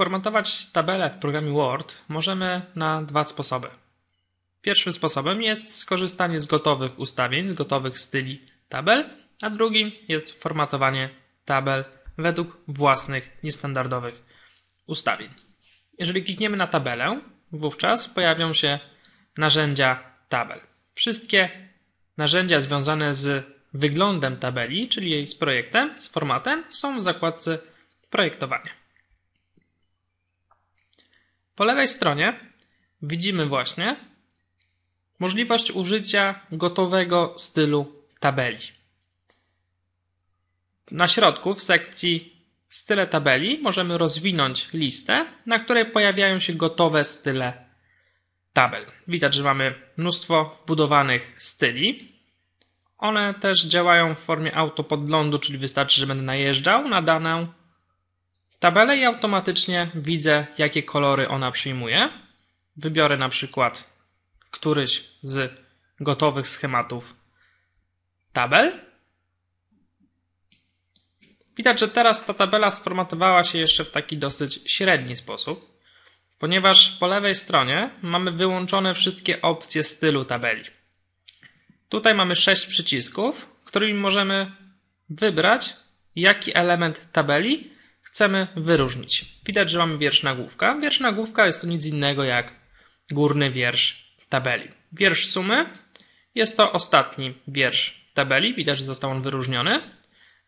Sformatować tabelę w programie Word możemy na dwa sposoby. Pierwszym sposobem jest skorzystanie z gotowych ustawień, z gotowych styli tabel, a drugim jest formatowanie tabel według własnych, niestandardowych ustawień. Jeżeli klikniemy na tabelę, wówczas pojawią się narzędzia tabel. Wszystkie narzędzia związane z wyglądem tabeli, czyli jej z projektem, z formatem, są w zakładce projektowania. Po lewej stronie widzimy właśnie możliwość użycia gotowego stylu tabeli. Na środku w sekcji style tabeli możemy rozwinąć listę, na której pojawiają się gotowe style tabel. Widać, że mamy mnóstwo wbudowanych styli. One też działają w formie autopodlądu, czyli wystarczy, że będę najeżdżał na daną tabelę i automatycznie widzę, jakie kolory ona przyjmuje. Wybiorę na przykład któryś z gotowych schematów tabel. Widać, że teraz ta tabela sformatowała się jeszcze w taki dosyć średni sposób, ponieważ po lewej stronie mamy wyłączone wszystkie opcje stylu tabeli. Tutaj mamy sześć przycisków, którymi możemy wybrać, jaki element tabeli chcemy wyróżnić. Widać, że mamy wiersz nagłówka. Wiersz nagłówka jest to nic innego jak górny wiersz tabeli. Wiersz sumy jest to ostatni wiersz tabeli. Widać, że został on wyróżniony.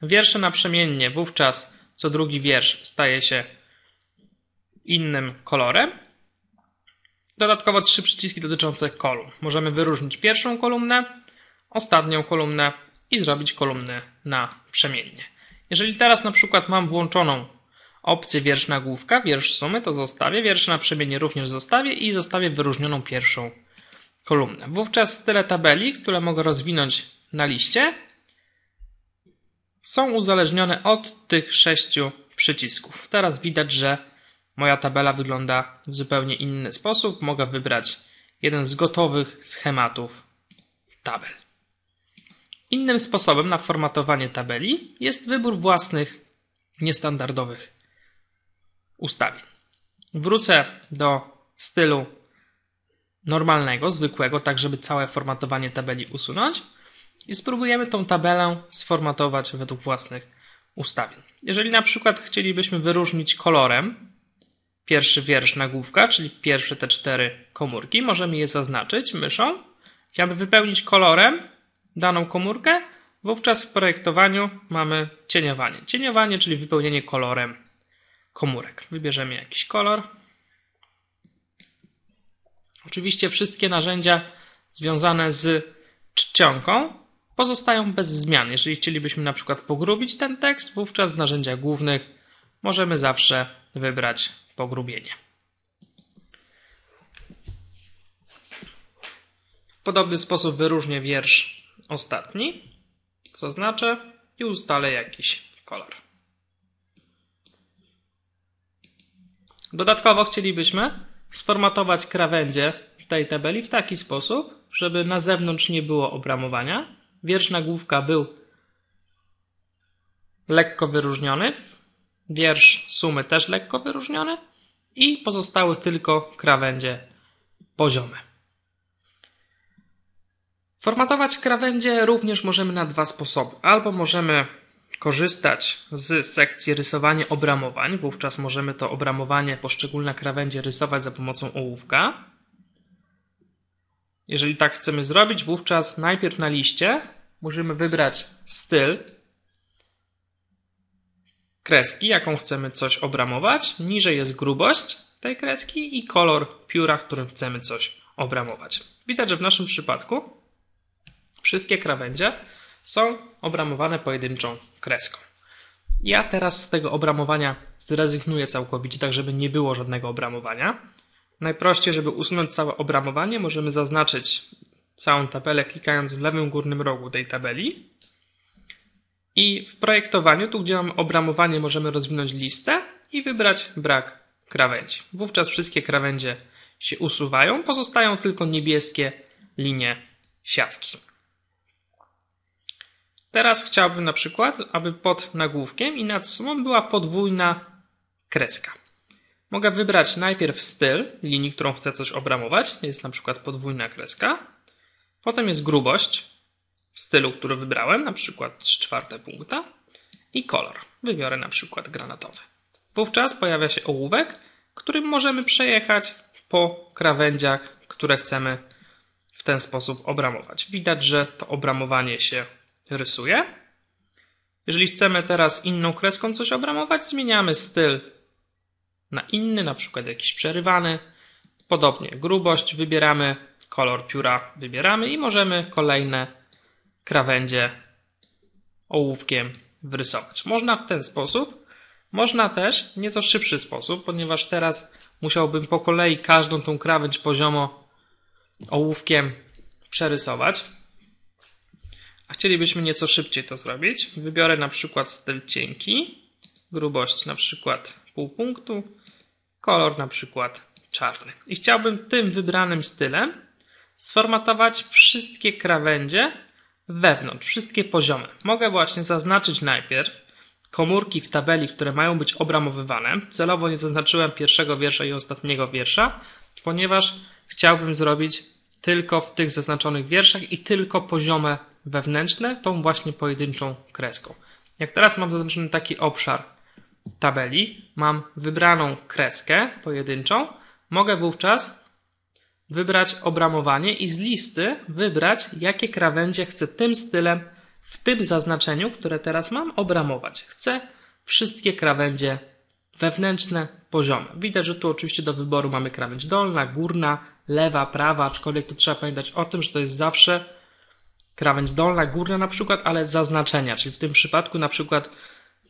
Wiersze naprzemiennie wówczas co drugi wiersz staje się innym kolorem. Dodatkowo trzy przyciski dotyczące kolumn. Możemy wyróżnić pierwszą kolumnę, ostatnią kolumnę i zrobić kolumny naprzemiennie. Jeżeli teraz na przykład mam włączoną opcję wiersz nagłówka, wiersz sumy, to zostawię, wiersz na przemienie również zostawię i zostawię wyróżnioną pierwszą kolumnę. Wówczas tyle tabeli, które mogę rozwinąć na liście, są uzależnione od tych sześciu przycisków. Teraz widać, że moja tabela wygląda w zupełnie inny sposób. Mogę wybrać jeden z gotowych schematów tabel. Innym sposobem na formatowanie tabeli jest wybór własnych, niestandardowych ustawień. Wrócę do stylu normalnego, zwykłego, tak żeby całe formatowanie tabeli usunąć i spróbujemy tą tabelę sformatować według własnych ustawień. Jeżeli na przykład chcielibyśmy wyróżnić kolorem pierwszy wiersz nagłówka, czyli pierwsze te cztery komórki, możemy je zaznaczyć myszą. Chciałbym wypełnić kolorem daną komórkę, wówczas w projektowaniu mamy cieniowanie. Cieniowanie, czyli wypełnienie kolorem komórek. Wybierzemy jakiś kolor. Oczywiście wszystkie narzędzia związane z czcionką pozostają bez zmian. Jeżeli chcielibyśmy na przykład pogrubić ten tekst, wówczas z narzędziach głównych możemy zawsze wybrać pogrubienie. W podobny sposób wyróżnię wiersz ostatni, zaznaczę i ustalę jakiś kolor. Dodatkowo chcielibyśmy sformatować krawędzie tej tabeli w taki sposób, żeby na zewnątrz nie było obramowania. Wiersz nagłówka był lekko wyróżniony, wiersz sumy też lekko wyróżniony i pozostały tylko krawędzie poziome. Formatować krawędzie również możemy na dwa sposoby. Albo możemy korzystać z sekcji rysowanie obramowań, wówczas możemy to obramowanie poszczególne krawędzie rysować za pomocą ołówka. Jeżeli tak chcemy zrobić, wówczas najpierw na liście możemy wybrać styl kreski, jaką chcemy coś obramować. Niżej jest grubość tej kreski i kolor pióra, którym chcemy coś obramować. Widać, że w naszym przypadku Wszystkie krawędzie są obramowane pojedynczą kreską. Ja teraz z tego obramowania zrezygnuję całkowicie, tak żeby nie było żadnego obramowania. Najprościej, żeby usunąć całe obramowanie, możemy zaznaczyć całą tabelę klikając w lewym górnym rogu tej tabeli. I w projektowaniu, tu gdzie mamy obramowanie, możemy rozwinąć listę i wybrać brak krawędzi. Wówczas wszystkie krawędzie się usuwają, pozostają tylko niebieskie linie siatki. Teraz chciałbym na przykład, aby pod nagłówkiem i nad sumą była podwójna kreska. Mogę wybrać najpierw styl linii, którą chcę coś obramować, jest na przykład podwójna kreska. Potem jest grubość stylu, który wybrałem, na przykład 3 czwarte punkta. I kolor. Wybiorę na przykład granatowy. Wówczas pojawia się ołówek, którym możemy przejechać po krawędziach, które chcemy w ten sposób obramować. Widać, że to obramowanie się rysuję. Jeżeli chcemy teraz inną kreską coś obramować, zmieniamy styl na inny, na przykład jakiś przerywany. Podobnie grubość wybieramy, kolor pióra wybieramy i możemy kolejne krawędzie ołówkiem wrysować. Można w ten sposób, można też nieco szybszy sposób, ponieważ teraz musiałbym po kolei każdą tą krawędź poziomo ołówkiem przerysować a chcielibyśmy nieco szybciej to zrobić, wybiorę na przykład styl cienki, grubość na przykład pół punktu, kolor na przykład czarny. I chciałbym tym wybranym stylem sformatować wszystkie krawędzie wewnątrz, wszystkie poziomy. Mogę właśnie zaznaczyć najpierw komórki w tabeli, które mają być obramowywane. Celowo nie zaznaczyłem pierwszego wiersza i ostatniego wiersza, ponieważ chciałbym zrobić tylko w tych zaznaczonych wierszach i tylko poziome wewnętrzne tą właśnie pojedynczą kreską. Jak teraz mam zaznaczony taki obszar tabeli, mam wybraną kreskę pojedynczą, mogę wówczas wybrać obramowanie i z listy wybrać, jakie krawędzie chcę tym stylem w tym zaznaczeniu, które teraz mam, obramować. Chcę wszystkie krawędzie wewnętrzne poziome. Widać, że tu oczywiście do wyboru mamy krawędź dolna, górna, lewa, prawa, aczkolwiek tu trzeba pamiętać o tym, że to jest zawsze krawędź dolna, górna na przykład, ale zaznaczenia, czyli w tym przypadku na przykład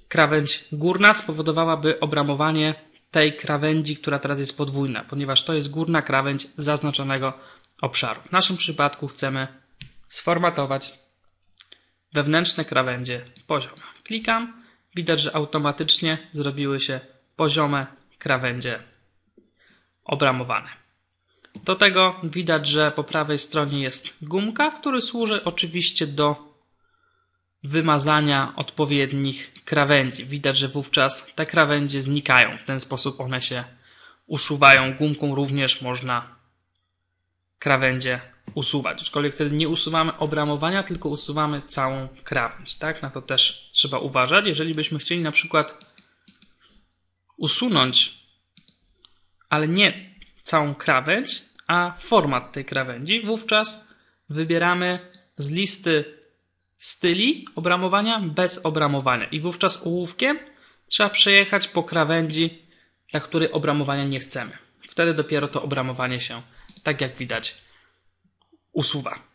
krawędź górna spowodowałaby obramowanie tej krawędzi, która teraz jest podwójna, ponieważ to jest górna krawędź zaznaczonego obszaru. W naszym przypadku chcemy sformatować wewnętrzne krawędzie poziome. Klikam, widać, że automatycznie zrobiły się poziome krawędzie obramowane. Do tego widać, że po prawej stronie jest gumka, który służy oczywiście do wymazania odpowiednich krawędzi. Widać, że wówczas te krawędzie znikają. W ten sposób one się usuwają. Gumką również można krawędzie usuwać. Aczkolwiek wtedy nie usuwamy obramowania, tylko usuwamy całą krawędź. Tak? Na to też trzeba uważać. Jeżeli byśmy chcieli na przykład usunąć, ale nie całą krawędź, a format tej krawędzi. Wówczas wybieramy z listy styli obramowania bez obramowania i wówczas ołówkiem trzeba przejechać po krawędzi, dla której obramowania nie chcemy. Wtedy dopiero to obramowanie się, tak jak widać, usuwa.